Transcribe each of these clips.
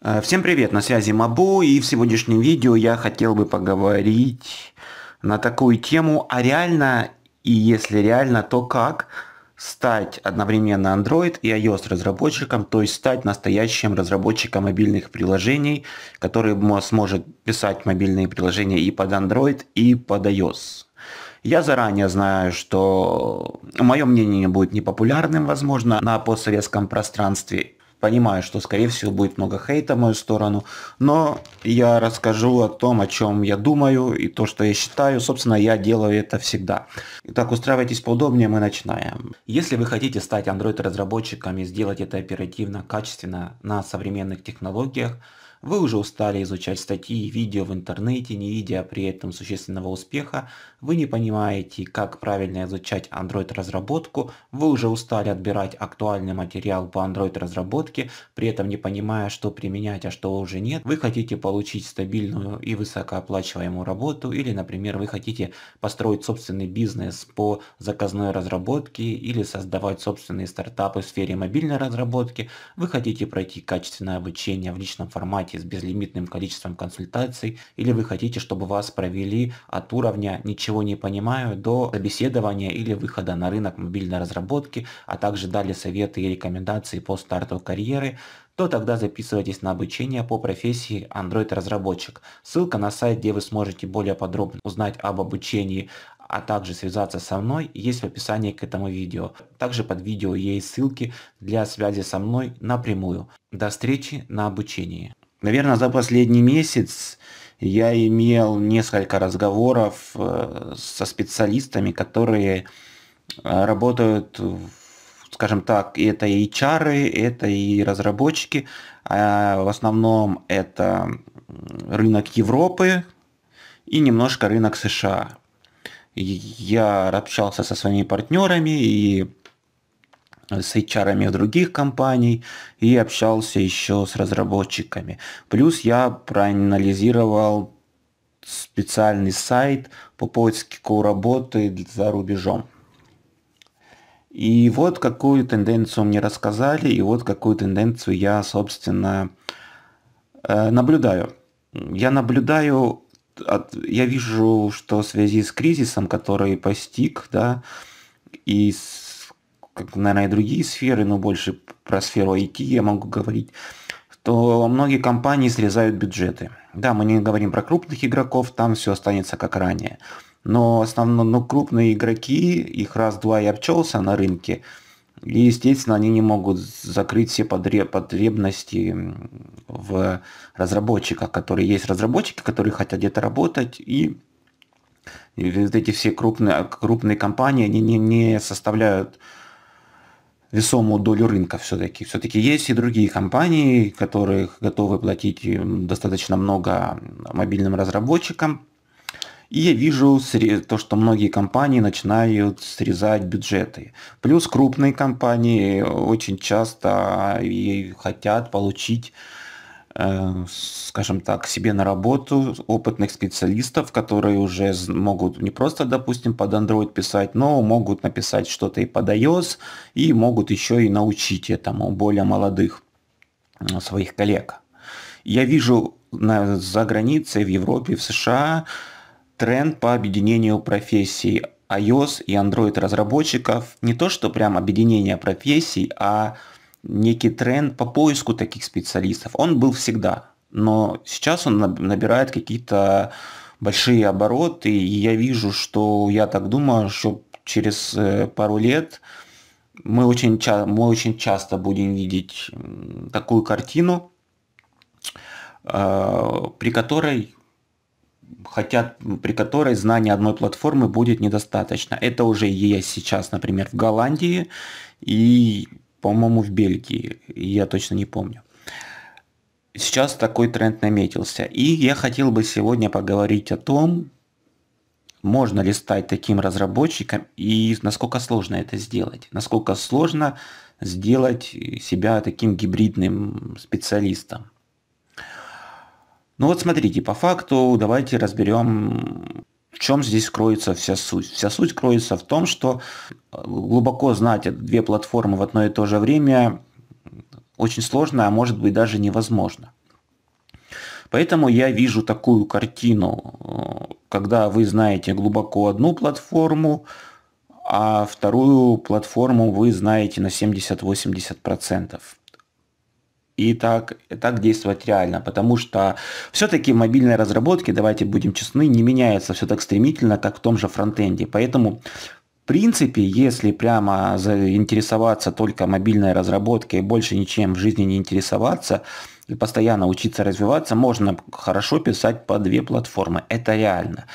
Э, всем привет, на связи Мабу, и в сегодняшнем видео я хотел бы поговорить на такую тему, а реально, и если реально, то как стать одновременно Android и iOS разработчиком, то есть стать настоящим разработчиком мобильных приложений, который сможет писать мобильные приложения и под Android, и под iOS. Я заранее знаю, что мое мнение будет непопулярным, возможно, на постсоветском пространстве Понимаю, что, скорее всего, будет много хейта в мою сторону, но я расскажу о том, о чем я думаю и то, что я считаю. Собственно, я делаю это всегда. Итак, устраивайтесь поудобнее, мы начинаем. Если вы хотите стать Android-разработчиком и сделать это оперативно, качественно, на современных технологиях, вы уже устали изучать статьи и видео в интернете, не видя при этом существенного успеха, вы не понимаете, как правильно изучать Android-разработку, вы уже устали отбирать актуальный материал по Android-разработке, при этом не понимая, что применять, а что уже нет, вы хотите получить стабильную и высокооплачиваемую работу, или, например, вы хотите построить собственный бизнес по заказной разработке или создавать собственные стартапы в сфере мобильной разработки, вы хотите пройти качественное обучение в личном формате с безлимитным количеством консультаций, или вы хотите, чтобы вас провели от уровня ничего ничего не понимаю, до собеседования или выхода на рынок мобильной разработки, а также дали советы и рекомендации по старту карьеры, то тогда записывайтесь на обучение по профессии Android-разработчик. Ссылка на сайт, где вы сможете более подробно узнать об обучении, а также связаться со мной, есть в описании к этому видео. Также под видео есть ссылки для связи со мной напрямую. До встречи на обучении. Наверное, за последний месяц я имел несколько разговоров э, со специалистами, которые э, работают, скажем так, это и HR, это и разработчики, а в основном это рынок Европы и немножко рынок США. Я общался со своими партнерами и с HR других компаний и общался еще с разработчиками. Плюс я проанализировал специальный сайт по поиску работы за рубежом. И вот какую тенденцию мне рассказали, и вот какую тенденцию я, собственно, э, наблюдаю. Я наблюдаю, я вижу, что в связи с кризисом, который постиг, да, и с как, наверное, и другие сферы, но больше про сферу IT я могу говорить, то многие компании срезают бюджеты. Да, мы не говорим про крупных игроков, там все останется как ранее. Но основно, ну, крупные игроки, их раз-два я обчелся на рынке, и, естественно, они не могут закрыть все потребности в разработчиках, которые есть разработчики, которые хотят где-то работать, и вот эти все крупные, крупные компании, они не, не составляют весомую долю рынка все-таки. Все-таки есть и другие компании, которые готовы платить достаточно много мобильным разработчикам. И я вижу то, что многие компании начинают срезать бюджеты. Плюс крупные компании э, очень часто э, и хотят получить Э, скажем так, себе на работу опытных специалистов, которые уже могут не просто, допустим, под Android писать, но могут написать что-то и под iOS, и могут еще и научить этому более молодых э, своих коллег. Я вижу за границей, в Европе, в США тренд по объединению профессий iOS и Android разработчиков. Не то, что прям объединение профессий, а некий тренд по поиску таких специалистов. Он был всегда, но сейчас он набирает какие-то большие обороты, и я вижу, что я так думаю, что через э, пару лет мы очень, ча- мы очень часто будем видеть такую картину, э, при которой хотят, при которой знания одной платформы будет недостаточно. Это уже есть сейчас, например, в Голландии, и по-моему, в Бельгии, я точно не помню. Сейчас такой тренд наметился. И я хотел бы сегодня поговорить о том, можно ли стать таким разработчиком и насколько сложно это сделать. Насколько сложно сделать себя таким гибридным специалистом. Ну вот смотрите, по факту давайте разберем в чем здесь кроется вся суть? Вся суть кроется в том, что э, глубоко знать две платформы в одно и то же время очень сложно, а может быть даже невозможно. Поэтому я вижу такую картину, э, когда вы знаете глубоко одну платформу, а вторую платформу вы знаете на 70-80% и так, и так действовать реально, потому что все-таки мобильные разработки, давайте будем честны, не меняется все так стремительно, как в том же фронтенде. Поэтому в принципе, если прямо заинтересоваться только мобильной разработкой и больше ничем в жизни не интересоваться, и постоянно учиться развиваться, можно хорошо писать по две платформы. Это реально.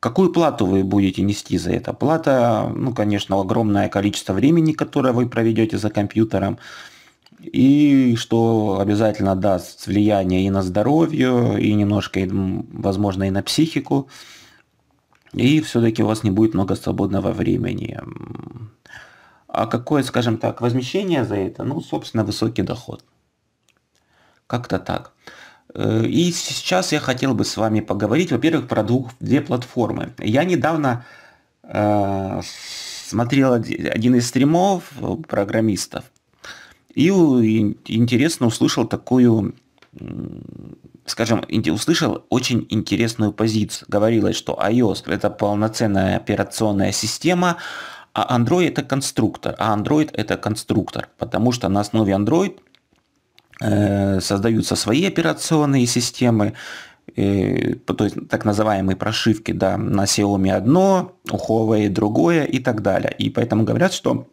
Какую плату вы будете нести за это? Плата, ну, конечно, огромное количество времени, которое вы проведете за компьютером, и что обязательно даст влияние и на здоровье, и немножко, возможно, и на психику, и все-таки у вас не будет много свободного времени. А какое, скажем так, возмещение за это? Ну, собственно, высокий доход. Как-то так. Э, и сейчас я хотел бы с вами поговорить, во-первых, про двух, две платформы. Я недавно э, смотрел один из стримов э, программистов, и интересно услышал такую, скажем, услышал очень интересную позицию. Говорилось, что iOS – это полноценная операционная система, а Android – это конструктор. А Android – это конструктор, потому что на основе Android э, создаются свои операционные системы, э, то есть так называемые прошивки, да, на Xiaomi одно, у Huawei другое и так далее. И поэтому говорят, что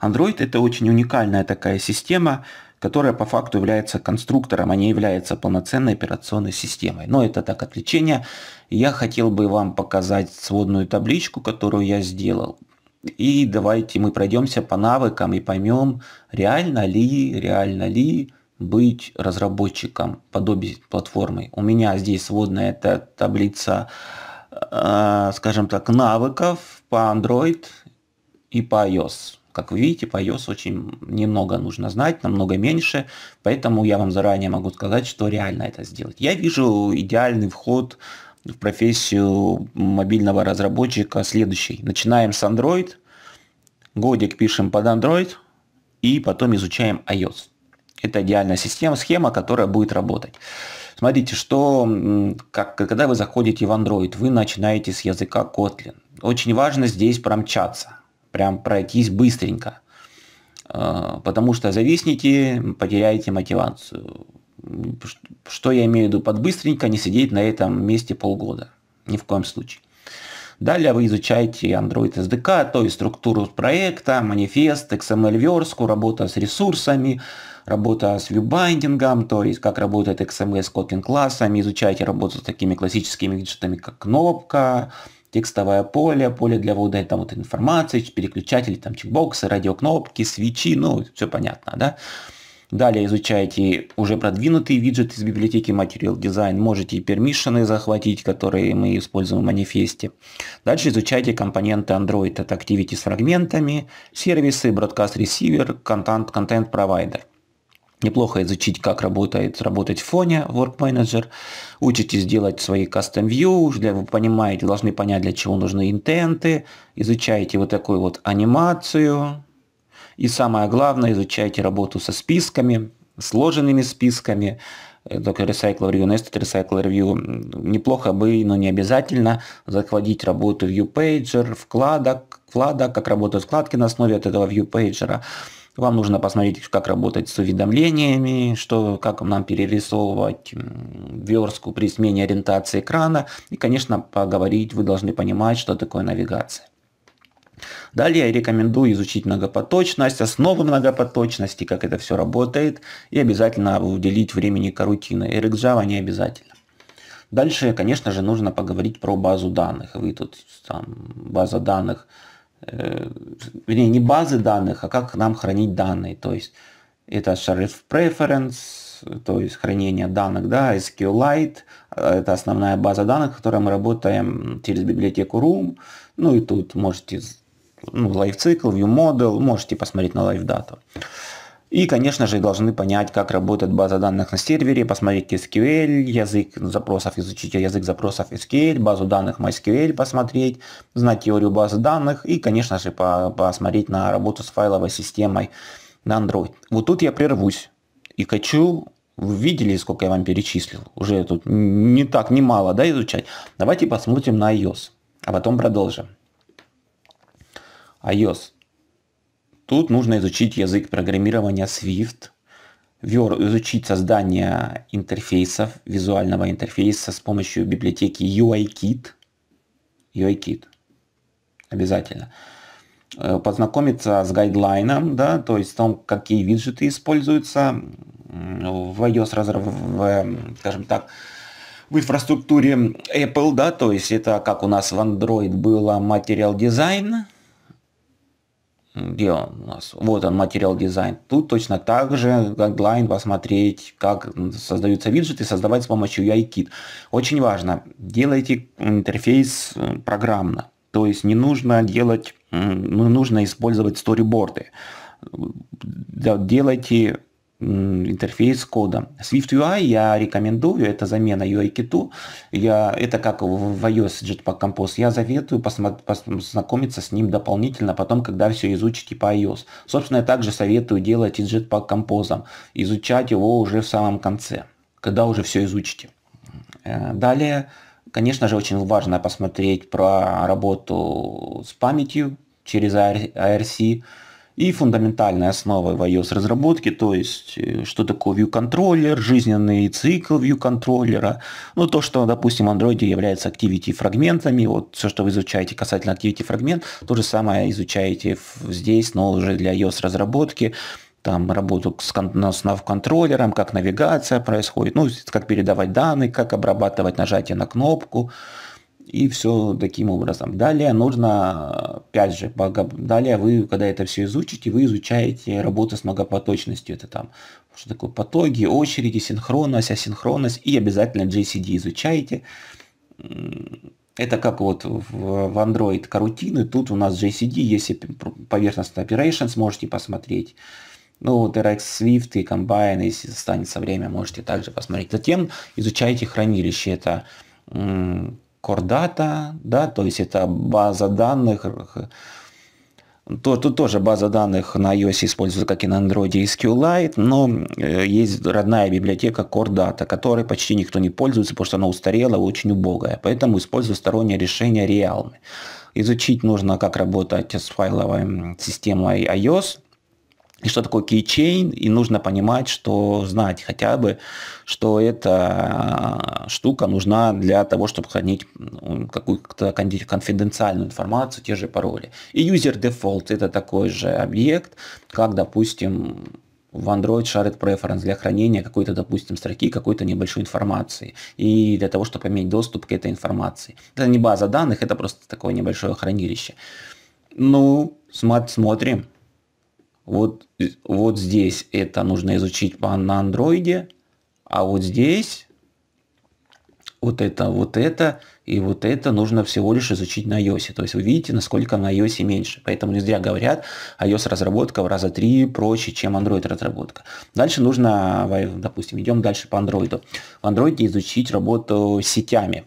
Android это очень уникальная такая система, которая по факту является конструктором, а не является полноценной операционной системой. Но это так отвлечение. Я хотел бы вам показать сводную табличку, которую я сделал. И давайте мы пройдемся по навыкам и поймем, реально ли, реально ли быть разработчиком подобие платформы. У меня здесь сводная эта таблица, э, скажем так, навыков по Android и по iOS. Как вы видите, по iOS очень немного нужно знать, намного меньше, поэтому я вам заранее могу сказать, что реально это сделать. Я вижу идеальный вход в профессию мобильного разработчика следующий. Начинаем с Android, годик пишем под Android и потом изучаем iOS. Это идеальная система, схема, которая будет работать. Смотрите, что как, когда вы заходите в Android, вы начинаете с языка Kotlin. Очень важно здесь промчаться прям пройтись быстренько. А, потому что зависнете, потеряете мотивацию. Что я имею в виду под быстренько, не сидеть на этом месте полгода. Ни в коем случае. Далее вы изучаете Android SDK, то есть структуру проекта, манифест, XML-верстку, работа с ресурсами, работа с вьюбайндингом, то есть как работает XML с классами, изучаете работу с такими классическими виджетами, как кнопка, текстовое поле, поле для ввода там вот информации, переключатели, там чекбоксы, радиокнопки, свечи, ну, все понятно, да. Далее изучаете уже продвинутый виджет из библиотеки Material Design. Можете и пермишины захватить, которые мы используем в манифесте. Дальше изучайте компоненты Android от Activity с фрагментами, сервисы, Broadcast Receiver, Content, content Provider – Неплохо изучить, как работает работать в фоне Work Manager. Учитесь делать свои custom view, для, вы понимаете, должны понять, для чего нужны интенты. Изучаете вот такую вот анимацию. И самое главное, изучайте работу со списками, сложенными списками. Э, только Recycle Review, Nested Recycle Review. Неплохо бы, но не обязательно захватить работу ViewPager, вкладок, вкладок, как работают вкладки на основе от этого ViewPager. Вам нужно посмотреть, как работать с уведомлениями, что, как нам перерисовывать верстку при смене ориентации экрана. И, конечно, поговорить, вы должны понимать, что такое навигация. Далее я рекомендую изучить многопоточность, основы многопоточности, как это все работает, и обязательно уделить времени карутины. RxJava не обязательно. Дальше, конечно же, нужно поговорить про базу данных. Вы тут там база данных Э, вернее, не базы данных, а как нам хранить данные. То есть это Sheriff Preference, то есть хранение данных, да, SQLite, э, это основная база данных, в которой мы работаем через библиотеку Room. Ну и тут можете, ну, LiveCycle, ViewModel, можете посмотреть на LiveData. И, конечно же, должны понять, как работает база данных на сервере, посмотреть SQL, язык запросов, изучить язык запросов SQL, базу данных MySQL посмотреть, знать теорию базы данных и, конечно же, по посмотреть на работу с файловой системой на Android. Вот тут я прервусь и хочу вы видели, сколько я вам перечислил? Уже тут не так не мало, да, изучать? Давайте посмотрим на iOS, а потом продолжим. iOS. Тут нужно изучить язык программирования Swift, изучить создание интерфейсов, визуального интерфейса с помощью библиотеки UIKit. UIKit. Обязательно. Э, познакомиться с гайдлайном, да, то есть том, какие виджеты используются в iOS, в, скажем так, в инфраструктуре Apple, да, то есть это как у нас в Android было Material Design где он у нас? Вот он, материал дизайн. Тут точно так же гайдлайн посмотреть, как создаются виджеты, создавать с помощью UI-кит. Очень важно, делайте интерфейс э, программно. То есть не нужно делать, не ну, нужно использовать сториборды. Э, делайте интерфейс кода. Swift UI я рекомендую, это замена UI-киту. Я, это как в iOS Jetpack Compose. Я заветую познакомиться с ним дополнительно потом, когда все изучите по iOS. Собственно, я также советую делать и Jetpack Compose. Изучать его уже в самом конце, когда уже все изучите. Э, далее, конечно же, очень важно посмотреть про работу с памятью через ARC а и фундаментальная основа в iOS разработки, то есть э, что такое view контроллер, жизненный цикл view контроллера, ну то, что, допустим, в Android является activity фрагментами, вот все, что вы изучаете касательно activity фрагмент, то же самое изучаете здесь, но уже для iOS разработки, там работу с, с контроллером, как навигация происходит, ну, как передавать данные, как обрабатывать нажатие на кнопку, и все таким образом. Далее нужно, опять же, далее вы, когда это все изучите, вы изучаете работу с многопоточностью. Это там, что такое потоки, очереди, синхронность, асинхронность и обязательно JCD изучаете. Это как вот в Android карутины, тут у нас JCD, если поверхностный operations, можете посмотреть. Ну, вот RX Swift и Combine, если останется время, можете также посмотреть. Затем изучайте хранилище. Это Core Data, да, то есть это база данных, то, тут тоже база данных на iOS используется, как и на Android и SQLite, но э, есть родная библиотека Core Data, которой почти никто не пользуется, потому что она устарела и очень убогая. Поэтому использую стороннее решение Realme. Изучить нужно, как работать с файловой системой iOS, и что такое кейчейн, и нужно понимать, что знать хотя бы, что эта э, штука нужна для того, чтобы хранить какую-то конфиденциальную информацию, те же пароли. И user default это такой же объект, как, допустим, в Android Shared Preference для хранения какой-то, допустим, строки, какой-то небольшой информации. И для того, чтобы иметь доступ к этой информации. Это не база данных, это просто такое небольшое хранилище. Ну, смотрим. Вот, вот здесь это нужно изучить по, на андроиде, а вот здесь вот это, вот это и вот это нужно всего лишь изучить на iOS. То есть вы видите, насколько на iOS меньше. Поэтому не зря говорят, iOS-разработка в раза три проще, чем Android-разработка. Дальше нужно, допустим, идем дальше по Android. В Android изучить работу с сетями.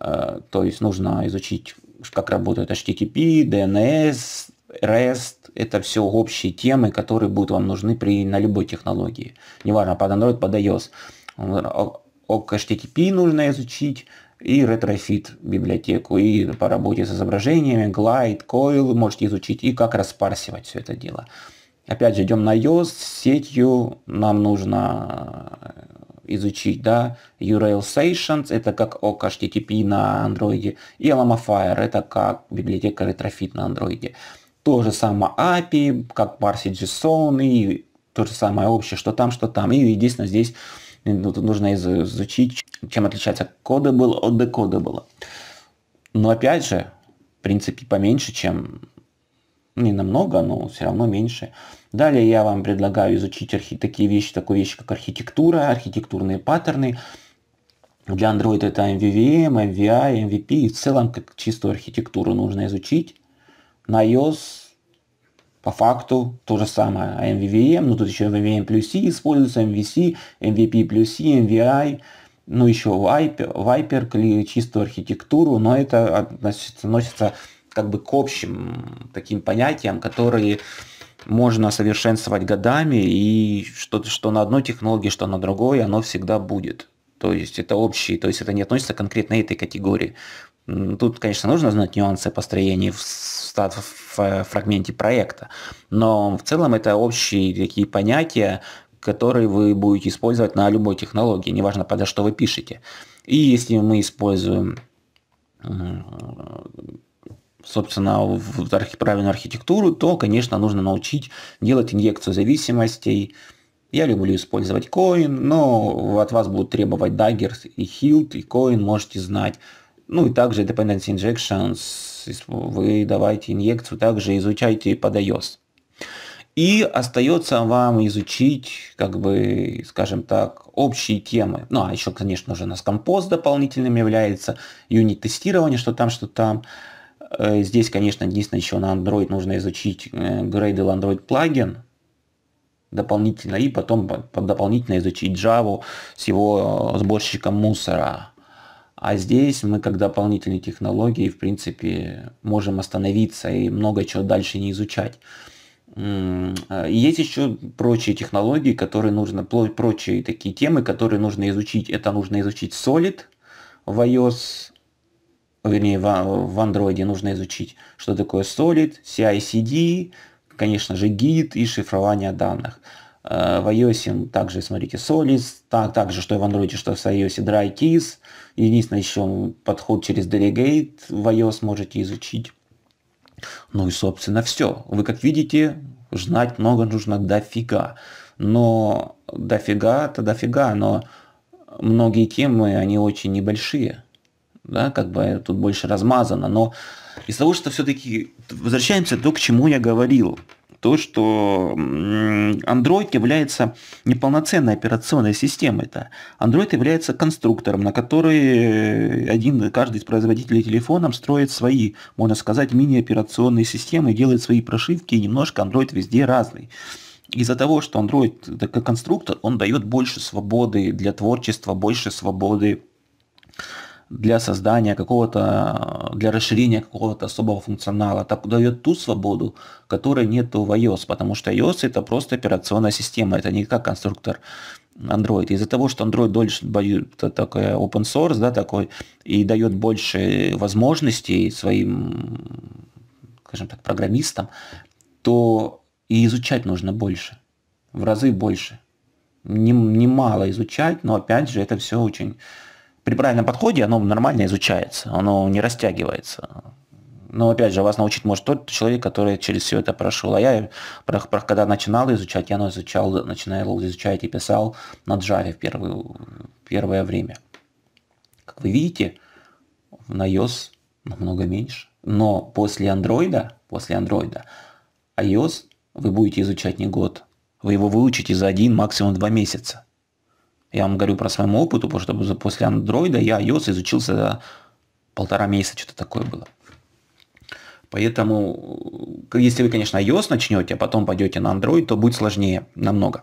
Э, то есть нужно изучить, как работают HTTP, DNS, REST, это все общие темы, которые будут вам нужны при, на любой технологии. Неважно, под Android, под iOS. ок HTTP нужно изучить, и retrofit библиотеку, и по работе с изображениями, Glide, coil можете изучить, и как распарсивать все это дело. Опять же, идем на iOS, с сетью нам нужно э, изучить, да, URL Sessions, это как ОК HTTP на Android, и Lamafire, это как библиотека Retrofit на Android то же самое API, как парсить JSON и то же самое общее, что там, что там. И единственное, здесь э, ну, нужно изучить, чем отличается кодабл от декодабла. Но опять же, в принципе, поменьше, чем ну, не намного, но все равно меньше. Далее я вам предлагаю изучить архи... такие вещи, такую вещь, как архитектура, архитектурные паттерны. Для Android это MVVM, MVI, MVP и в целом как чистую архитектуру нужно изучить. На iOS по факту то же самое. А MVVM, ну тут еще MVVM плюс C используется, MVC, MVP плюс C, MVI, ну еще Viper, Viper чистую архитектуру, но это относится, относится как бы к общим таким понятиям, которые можно совершенствовать годами, и что, что на одной технологии, что на другой, оно всегда будет. То есть это общие, то есть это не относится конкретно этой категории. Тут, конечно, нужно знать нюансы построения в стат в фрагменте проекта, но в целом это общие такие понятия, которые вы будете использовать на любой технологии, неважно подо что вы пишете. И если мы используем собственно, в правильную архитектуру, то, конечно, нужно научить делать инъекцию зависимостей. Я люблю использовать Coin, но от вас будут требовать Dagger и Hilt, и Coin, можете знать. Ну и также Dependency Injections, вы давайте инъекцию, также изучайте под iOS. И остается вам изучить, как бы, скажем так, общие темы. Ну, а еще, конечно же, у нас компост дополнительным является, юнит-тестирование, что там, что там. Э, здесь, конечно, единственное, еще на Android нужно изучить э, Gradle Android плагин дополнительно, и потом дополнительно изучить Java с его э, сборщиком мусора. А здесь мы как дополнительные технологии, в принципе, можем остановиться и много чего дальше не изучать. А, и есть еще прочие технологии, которые нужно, прочие такие темы, которые нужно изучить. Это нужно изучить Solid в iOS, вернее, в Android нужно изучить, что такое Solid, CI-CD, конечно же, Git и шифрование данных в iOS также, смотрите, Solis, так, также, что и в Android, что в iOS DryKeys. Единственное, еще подход через Delegate в iOS можете изучить. Ну и, собственно, все. Вы, как видите, знать много нужно дофига. Но дофига-то дофига, но многие темы, они очень небольшие. Да, как бы тут больше размазано, но из того, что все-таки возвращаемся то, к чему я говорил то, что Android является неполноценной операционной системой. -то. Android является конструктором, на который э, один, каждый из производителей телефонов строит свои, можно сказать, мини-операционные системы, делает свои прошивки, и немножко Android везде разный из-за того, что Android как конструктор, он дает больше свободы для творчества, больше свободы для создания какого-то, для расширения какого-то особого функционала. Это дает ту свободу, которой нет в iOS, потому что iOS это просто операционная система, это не как конструктор Android. Из-за того, что Android дольше такой open source, да, такой, и дает больше возможностей своим, скажем так, программистам, то и изучать нужно больше, в разы больше. Немало не изучать, но опять же это все очень при правильном подходе оно нормально изучается, оно не растягивается. Но опять же, вас научить может тот человек, который через все это прошел. А я, про когда начинал изучать, я изучал, начинал изучать и писал на Java в первую, первое время. Как вы видите, на iOS намного меньше. Но после Android, после Android, iOS вы будете изучать не год. Вы его выучите за один, максимум два месяца. Я вам говорю про своему опыту, потому что после андроида я iOS изучился за полтора месяца, что-то такое было. Поэтому, э, если вы, конечно, iOS начнете, а потом пойдете на Android, то будет сложнее намного.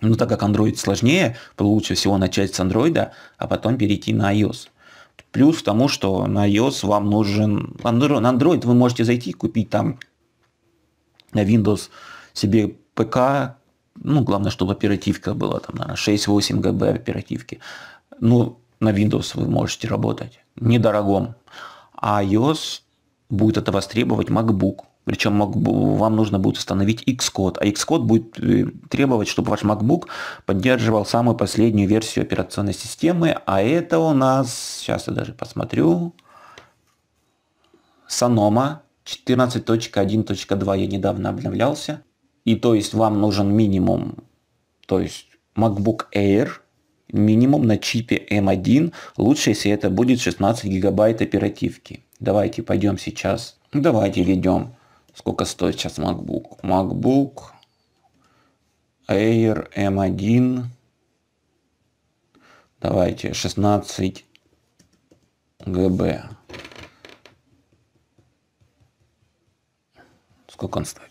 Но так как Android сложнее, лучше всего начать с Android, а потом перейти на iOS. Плюс к тому, что на iOS вам нужен... Android, на Android вы можете зайти, купить там на Windows себе ПК, ну, главное, чтобы оперативка была, там, наверное, 6-8 ГБ оперативки. Ну, на Windows вы можете работать. Недорогом. А iOS будет это требовать MacBook. Причем вам нужно будет установить Xcode. А Xcode будет э, требовать, чтобы ваш MacBook поддерживал самую последнюю версию операционной системы. А это у нас, сейчас я даже посмотрю, Sonoma 14.1.2. Я недавно обновлялся. И то есть вам нужен минимум, то есть MacBook Air, минимум на чипе M1, лучше, если это будет 16 гигабайт оперативки. Давайте пойдем сейчас, давайте введем, сколько стоит сейчас MacBook. MacBook Air M1, давайте 16 ГБ. Сколько он стоит?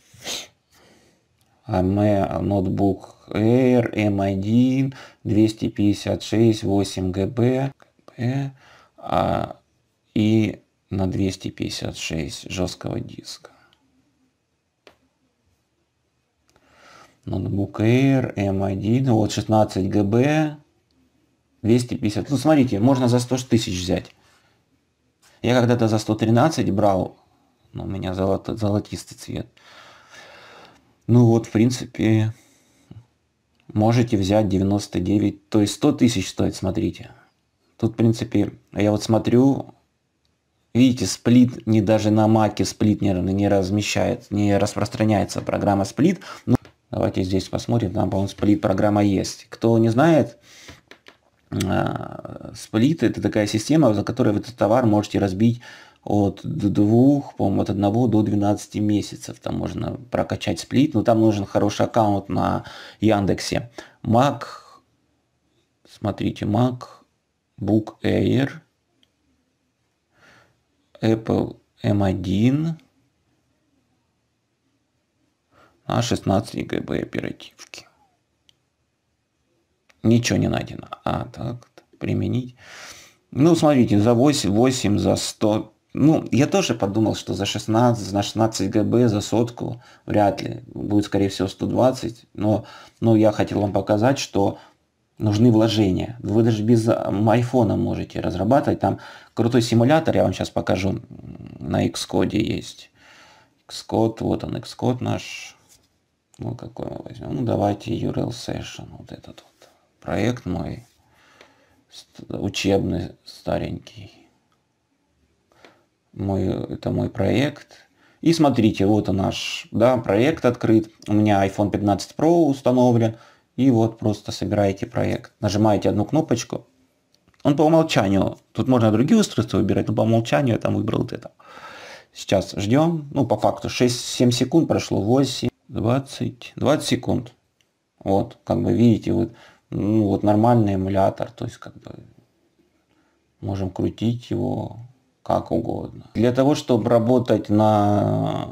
AME ноутбук Air M1 256 8 ГБ а, и на 256 жесткого диска. Ноутбук Air M1, эм вот 16 ГБ, 250. Ну смотрите, можно за 100 тысяч взять. Я когда-то за 113 брал, но у меня золото, золотистый цвет. Ну вот, в принципе, можете взять 99, то есть 100 тысяч стоит, смотрите. Тут, в принципе, я вот смотрю, видите, сплит не даже на маке сплит не, не размещает, не распространяется программа сплит. Но давайте здесь посмотрим, там, по-моему, сплит программа есть. Кто не знает, а, сплит это такая система, за которой вы этот товар можете разбить от 2, по-моему, от 1 до 12 месяцев. Там можно прокачать сплит, но там нужен хороший аккаунт на Яндексе. Mac, смотрите, Mac, Book Air, Apple M1, на 16 ГБ оперативки. Ничего не найдено. А, так, применить. Ну, смотрите, за 8, 8 за 100, ну, я тоже подумал, что за 16, за 16 ГБ, за сотку вряд ли. Будет, скорее всего, 120. Но, но я хотел вам показать, что нужны вложения. Вы даже без айфона можете разрабатывать. Там крутой симулятор, я вам сейчас покажу, на Xcode есть. Xcode, вот он, Xcode наш. Ну, какой мы возьмем? Ну, давайте URL Session, вот этот вот. Проект мой, учебный, старенький мой, это мой проект. И смотрите, вот наш да, проект открыт. У меня iPhone 15 Pro установлен. И вот просто собираете проект. Нажимаете одну кнопочку. Он по умолчанию. Тут можно другие устройства выбирать, но по умолчанию я там выбрал вот это. Сейчас ждем. Ну, по факту 6-7 секунд прошло. 8, 20, 20 секунд. Вот, как бы видите, вот, ну, вот нормальный эмулятор. То есть, как бы, можем крутить его, как угодно. Для того, чтобы работать на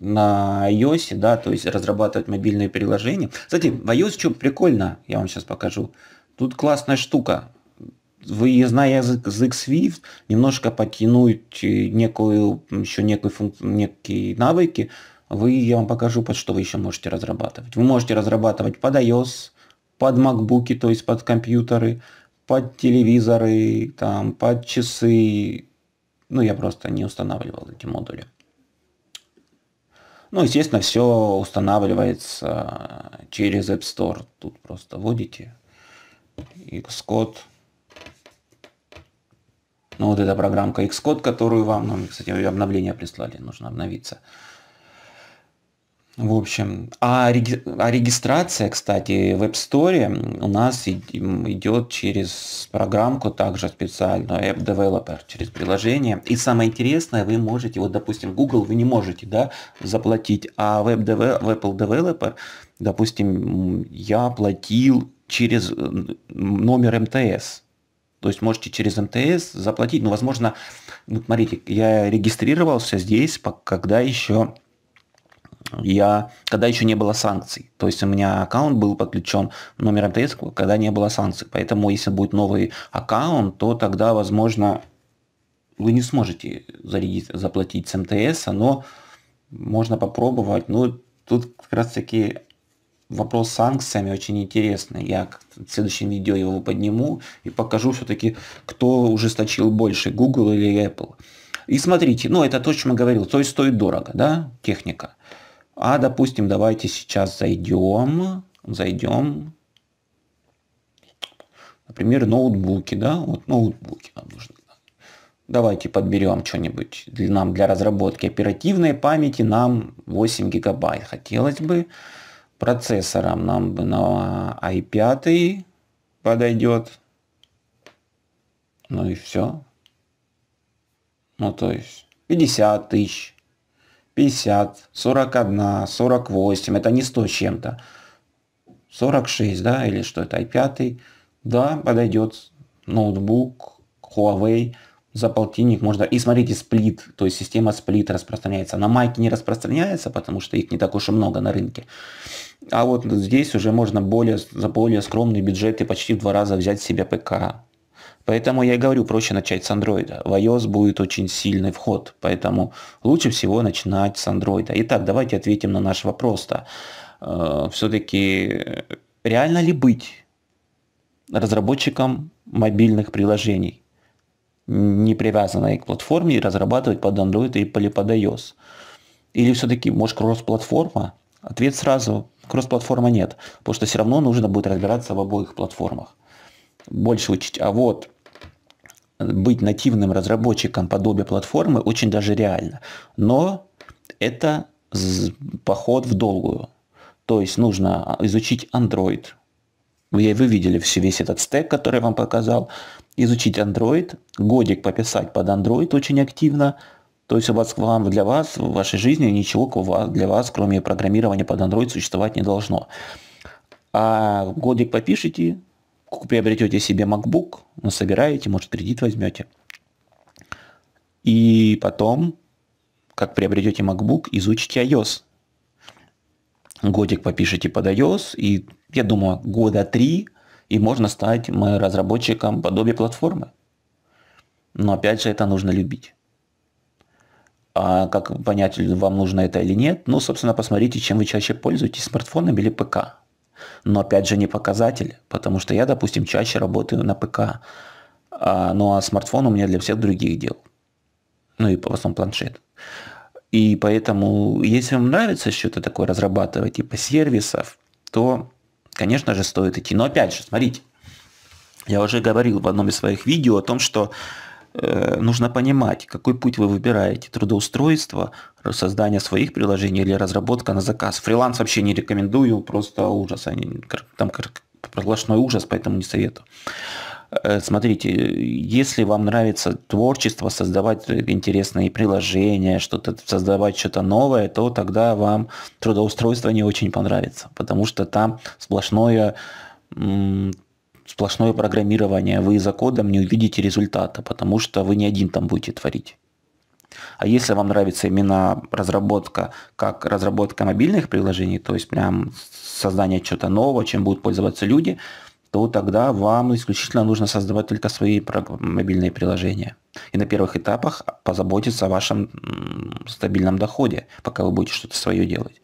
на iOS, да, то есть разрабатывать мобильные приложения. Кстати, в iOS что прикольно, я вам сейчас покажу. Тут классная штука. Вы, зная язык, язык Swift, немножко потянуть э, некую, еще некую функ... некие навыки, вы, я вам покажу, под что вы еще можете разрабатывать. Вы можете разрабатывать под iOS, под MacBook, то есть под компьютеры, под телевизоры, там, под часы, ну, я просто не устанавливал эти модули. Ну, естественно, все устанавливается э, через App Store. Тут просто вводите Xcode. Ну, вот эта программка Xcode, которую вам, ну, кстати, обновление прислали, нужно обновиться. В общем, а, реги... а регистрация, кстати, в App Store у нас идет через программку также специальную, App Developer, через приложение. И самое интересное, вы можете, вот допустим, Google вы не можете да, заплатить, а в, App в Apple Developer, допустим, я платил через номер МТС. То есть можете через МТС заплатить, но, ну, возможно, ну, смотрите, я регистрировался здесь, когда еще я, когда еще не было санкций, то есть у меня аккаунт был подключен номером ТС, когда не было санкций. Поэтому, если будет новый аккаунт, то тогда, возможно, вы не сможете зарядить, заплатить с МТС, но можно попробовать. Но тут как раз таки вопрос с санкциями очень интересный. Я в следующем видео его подниму и покажу все-таки, кто ужесточил больше, Google или Apple. И смотрите, ну это то, о чем я говорил, то есть стоит дорого, да, техника. А, допустим, давайте сейчас зайдем, зайдем, например, ноутбуки, да, вот ноутбуки нам нужны. Давайте подберем что-нибудь для нам для разработки оперативной памяти, нам 8 гигабайт хотелось бы. Процессором нам бы на i5 подойдет. Ну и все. Ну то есть 50 тысяч 50, 41, 48, это не 100 с чем-то. 46, да, или что это, i5. Да, подойдет ноутбук, Huawei за полтинник можно... И смотрите, сплит, то есть система сплит распространяется. На майке не распространяется, потому что их не так уж и много на рынке. А вот здесь уже можно более, за более скромный бюджет и почти в два раза взять себе ПК. Поэтому я и говорю, проще начать с Android. В iOS будет очень сильный вход, поэтому лучше всего начинать с Android. Итак, давайте ответим на наш вопрос-то. Э, все-таки реально ли быть разработчиком мобильных приложений, не привязанной к платформе, и разрабатывать под Android или под iOS? Или все-таки, может, кросс-платформа? Ответ сразу – кросс-платформа нет, потому что все равно нужно будет разбираться в обоих платформах больше учить. А вот быть нативным разработчиком подобия платформы очень даже реально. Но это поход в долгую. То есть нужно а, изучить Android. Вы, вы видели все, весь этот стек, который я вам показал. Изучить Android, годик пописать под Android очень активно. То есть у вас, вам, для вас, в вашей жизни ничего для вас, кроме программирования под Android, существовать не должно. А годик попишите, приобретете себе MacBook, ну, собираете, может, кредит возьмете. И потом, как приобретете MacBook, изучите iOS. Годик попишите под iOS, и, я думаю, года три, и можно стать моим разработчиком подобие платформы. Но опять же, это нужно любить. А как понять, вам нужно это или нет? Ну, собственно, посмотрите, чем вы чаще пользуетесь, смартфоном или ПК. Но опять же не показатель, потому что я, допустим, чаще работаю на ПК, а, ну а смартфон у меня для всех других дел. Ну и в основном планшет. И поэтому, если вам нравится что-то такое разрабатывать, типа сервисов, то, конечно же, стоит идти. Но опять же, смотрите, я уже говорил в одном из своих видео о том, что Э, нужно понимать, какой путь вы выбираете. Трудоустройство, создание своих приложений или разработка на заказ. Фриланс вообще не рекомендую, просто ужас. Они, там проглашной ужас, поэтому не советую. Э, смотрите, если вам нравится творчество, создавать интересные приложения, что-то создавать что-то новое, то тогда вам трудоустройство не очень понравится, потому что там сплошное сплошное программирование, вы за кодом не увидите результата, потому что вы не один там будете творить. А если вам нравится именно разработка, как разработка мобильных приложений, то есть прям создание чего-то нового, чем будут пользоваться люди, то тогда вам исключительно нужно создавать только свои мобильные приложения. И на первых этапах позаботиться о вашем стабильном доходе, пока вы будете что-то свое делать.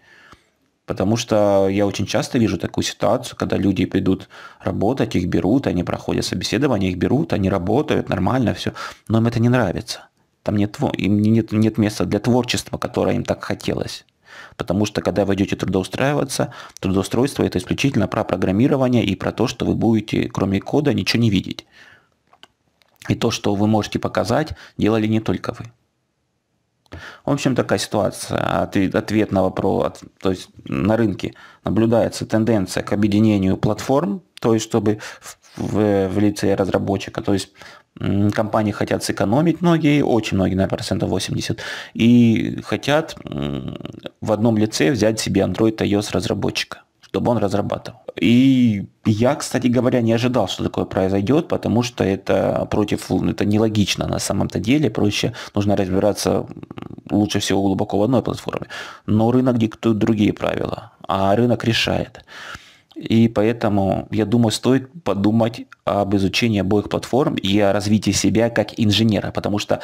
Потому что я очень часто вижу такую ситуацию, когда люди придут работать, их берут, они проходят собеседование, их берут, они работают, нормально все, но им это не нравится. Там нет, им нет, нет места для творчества, которое им так хотелось. Потому что когда вы идете трудоустраиваться, трудоустройство это исключительно про программирование и про то, что вы будете кроме кода ничего не видеть. И то, что вы можете показать, делали не только вы. В общем, такая ситуация, ответ на вопрос, то есть на рынке наблюдается тенденция к объединению платформ, то есть чтобы в, в лице разработчика, то есть компании хотят сэкономить многие, очень многие, на процентов 80, и хотят в одном лице взять себе Android iOS разработчика чтобы он разрабатывал. И я, кстати говоря, не ожидал, что такое произойдет, потому что это против, это нелогично на самом-то деле, проще нужно разбираться лучше всего глубоко в одной платформе. Но рынок диктует другие правила, а рынок решает. И поэтому, я думаю, стоит подумать об изучении обоих платформ и о развитии себя как инженера, потому что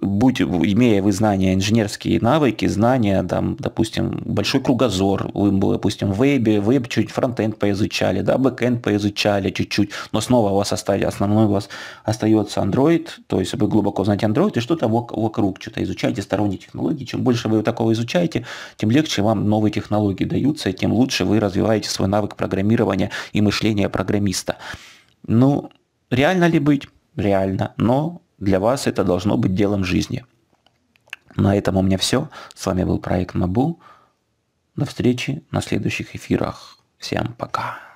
будь, имея вы знания, инженерские навыки, знания, там, допустим, большой кругозор, вы, допустим, в вебе, веб чуть фронтенд поизучали, да, бэкенд поизучали чуть-чуть, но снова у вас остается основной у вас остается Android, то есть вы глубоко знаете Android и что-то вокруг, что-то изучаете, сторонние технологии. Чем больше вы такого изучаете, тем легче вам новые технологии даются, и тем лучше вы развиваете свой навык программирования и мышления программиста. Ну, реально ли быть? Реально. Но для вас это должно быть делом жизни. На этом у меня все. С вами был проект Мабу. До встречи на следующих эфирах. Всем пока.